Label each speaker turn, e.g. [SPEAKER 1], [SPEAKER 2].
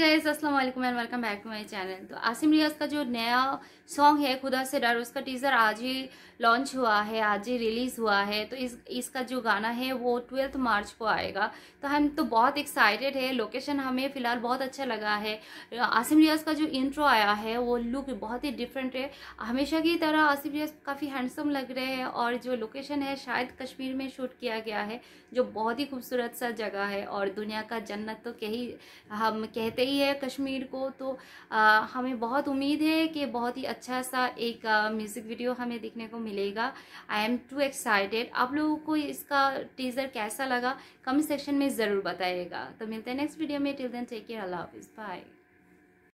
[SPEAKER 1] guys अस्सलाम वालेकुम and welcome back to my channel तो आसिम रियाज का जो नया सॉन्ग है खुदा से डर उसका टीज़र आज ही लॉन्च हुआ है आज ही रिलीज़ हुआ है तो इस इसका जो गाना है वो ट्वेल्थ मार्च को आएगा तो हम तो बहुत एक्साइटेड है लोकेशन हमें फ़िलहाल बहुत अच्छा लगा है आसिम रियाज का जो इंट्रो आया है वो लुक बहुत ही डिफरेंट है हमेशा की तरह आसिम रियाज काफ़ी हैंडसम लग रहे हैं और जो लोकेशन है शायद कश्मीर में शूट किया गया है जो बहुत ही खूबसूरत सा जगह है और दुनिया का जन्नत तो कही हम कहते रही है कश्मीर को तो आ, हमें बहुत उम्मीद है कि बहुत ही अच्छा सा एक म्यूज़िक वीडियो हमें देखने को मिलेगा आई एम टू एक्साइटेड आप लोगों को इसका टीज़र कैसा लगा कमेंट सेक्शन में ज़रूर बताइएगा तो मिलते हैं नेक्स्ट वीडियो में टिल देन टेक केयर अल्लाह हाफिज़ बाय